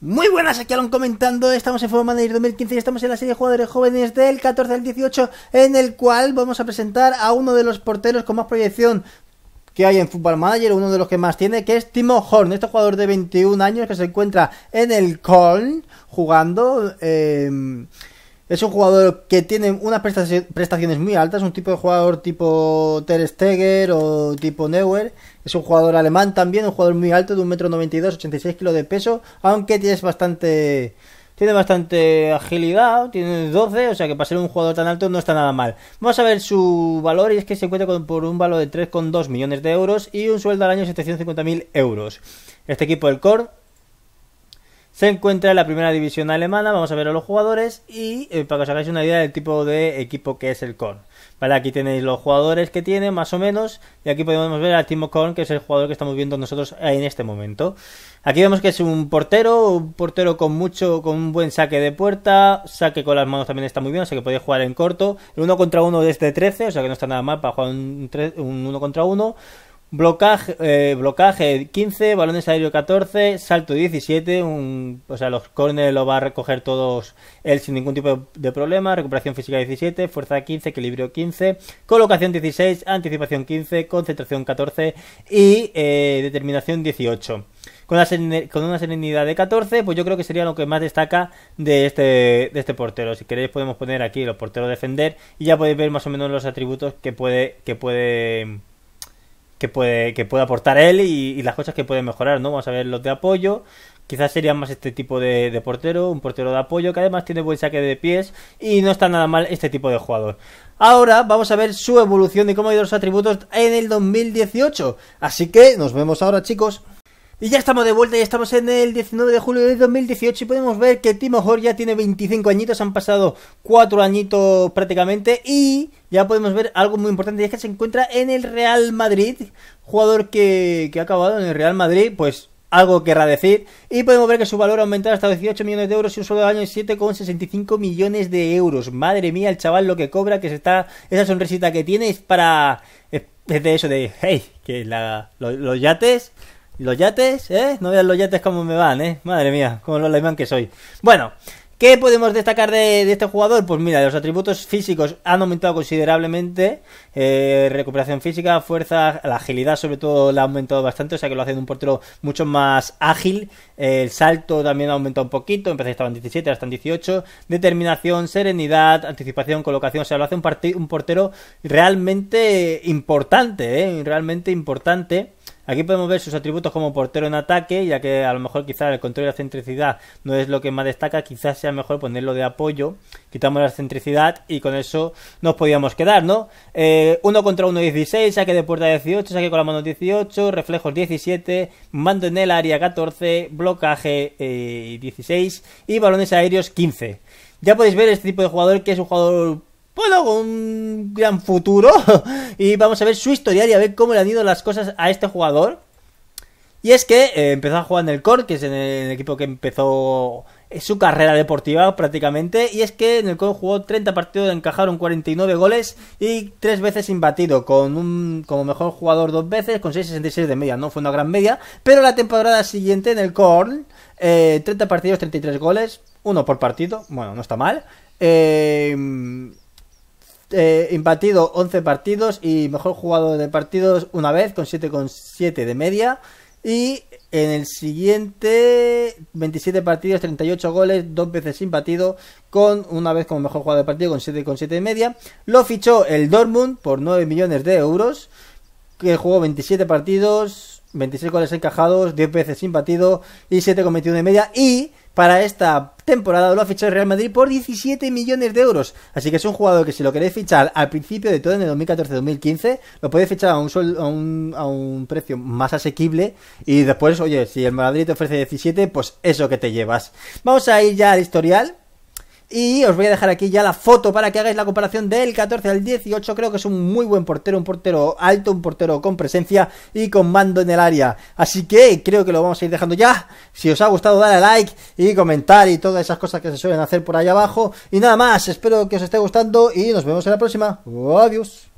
Muy buenas, aquí Alon comentando, estamos en Football Manager 2015 y estamos en la serie de jugadores jóvenes del 14 al 18 en el cual vamos a presentar a uno de los porteros con más proyección que hay en Football Manager, uno de los que más tiene, que es Timo Horn, este jugador de 21 años que se encuentra en el Coln jugando... Eh, es un jugador que tiene unas prestaciones muy altas, un tipo de jugador tipo Ter Steger o tipo Neuer. Es un jugador alemán también, un jugador muy alto de 1,92m, 86 kg de peso, aunque tienes bastante... Tiene bastante agilidad, tiene 12, o sea que para ser un jugador tan alto no está nada mal. Vamos a ver su valor y es que se encuentra por un valor de 3,2 millones de euros y un sueldo al año de 750.000 euros. Este equipo, del Core, se encuentra en la primera división alemana. Vamos a ver a los jugadores y eh, para que os hagáis una idea del tipo de equipo que es el Korn. Vale, aquí tenéis los jugadores que tiene, más o menos, y aquí podemos ver al Timo Korn, que es el jugador que estamos viendo nosotros en este momento. Aquí vemos que es un portero, un portero con mucho, con un buen saque de puerta, saque con las manos también está muy bien, o sea que podéis jugar en corto. El uno contra uno desde 13, o sea que no está nada mal para jugar un, un 1 contra 1. Blocaje, 15, eh, balones aéreo 14, salto 17, un, o sea, los córneres lo va a recoger todos él sin ningún tipo de problema, recuperación física 17, fuerza 15, equilibrio 15, colocación 16, anticipación 15, concentración 14 y eh, determinación 18. Con, una serenidad de 14, pues yo creo que sería lo que más destaca de este, de este portero. Si queréis podemos poner aquí los porteros defender y ya podéis ver más o menos los atributos que puede... Que puede que puede, que puede aportar él y, las cosas que puede mejorar, ¿no? Vamos a ver los de apoyo. Quizás sería más este tipo de, de, portero, un portero de apoyo que además tiene buen saque de pies y no está nada mal este tipo de jugador. Ahora vamos a ver su evolución y cómo ha ido los atributos en el 2018. Así que nos vemos ahora, chicos. Y ya estamos de vuelta, ya estamos en el 19 de julio de 2018 y podemos ver que Timo Hor ya tiene 25 añitos, han pasado 4 añitos prácticamente y ya podemos ver algo muy importante y es que se encuentra en el Real Madrid, jugador que, ha acabado en el Real Madrid, pues algo querrá decir. Y podemos ver que su valor ha aumentado hasta 18 millones de euros y un solo año de 7,65 millones de euros. Madre mía, el chaval lo que cobra, que se está. Esa sonrisita que tiene es para. Es de eso, de. ¡Hey! Que los yates los yates, ¿eh? No veas los yates como me van, ¿eh? Madre mía, como lo alemán que soy. Bueno, ¿Qué podemos destacar de, este jugador? Pues mira, los atributos físicos han aumentado considerablemente. Eh, recuperación física, fuerza, la agilidad sobre todo la ha aumentado bastante, o sea que lo hace de un portero mucho más ágil. el salto también ha aumentado un poquito, empecé estaba en 17, ahora está en 18. Determinación, serenidad, anticipación, colocación, o sea, lo hace un, un portero realmente importante, eh, realmente importante. Aquí podemos ver sus atributos como portero en ataque, ya que a lo mejor quizás el control de la centricidad no es lo que más destaca, quizás sea mejor ponerlo de apoyo, quitamos la centricidad y con eso nos podíamos quedar, ¿no? Eh, 1 contra 1 16, saque de puerta 18, saque con la mano 18, reflejos 17, mando en el área 14, blocaje 16 eh, y balones aéreos 15. Ya podéis ver este tipo de jugador que es un jugador bueno, pues con un gran futuro. y vamos a ver su historial y a ver cómo le han ido las cosas a este jugador. Y es que eh, empezó a jugar en el Korn que es en el, equipo que empezó su carrera deportiva prácticamente. Y es que en el Korn jugó 30 partidos, encajaron 49 goles y 3 veces imbatido, con un, como mejor jugador dos veces, con 6.66 de media. No fue una gran media, pero la temporada siguiente en el Core, eh, 30 partidos, 33 goles, uno por partido. Bueno, no está mal. Eh eh, impartido 11 partidos y mejor jugador de partidos una vez con 7,7 de media. Y en el siguiente 27 partidos, 38 goles, dos veces sin con una vez como mejor jugador de partido con 7,7 de media. Lo fichó el Dortmund por 9 millones de euros, que jugó 27 partidos, 26 goles encajados, 10 veces sin partido y 7,21 de media. Y para esta temporada lo ha fichado el Real Madrid por 17 millones de euros. Así que es un jugador que si lo queréis fichar al principio de todo en el 2014-2015, lo podéis fichar a un, a un precio más asequible y después, oye, si el Madrid te ofrece 17, pues eso que te llevas. Vamos a ir ya al historial y os voy a dejar aquí ya la foto para que hagáis la comparación del 14 al 18. Creo que es un muy buen portero, un portero alto, un portero con presencia y con mando en el área. Así que creo que lo vamos a ir dejando ya. Si os ha gustado, dale like y comentar y todas esas cosas que se suelen hacer por ahí abajo. Y nada más, espero que os esté gustando y nos vemos en la próxima. Adiós.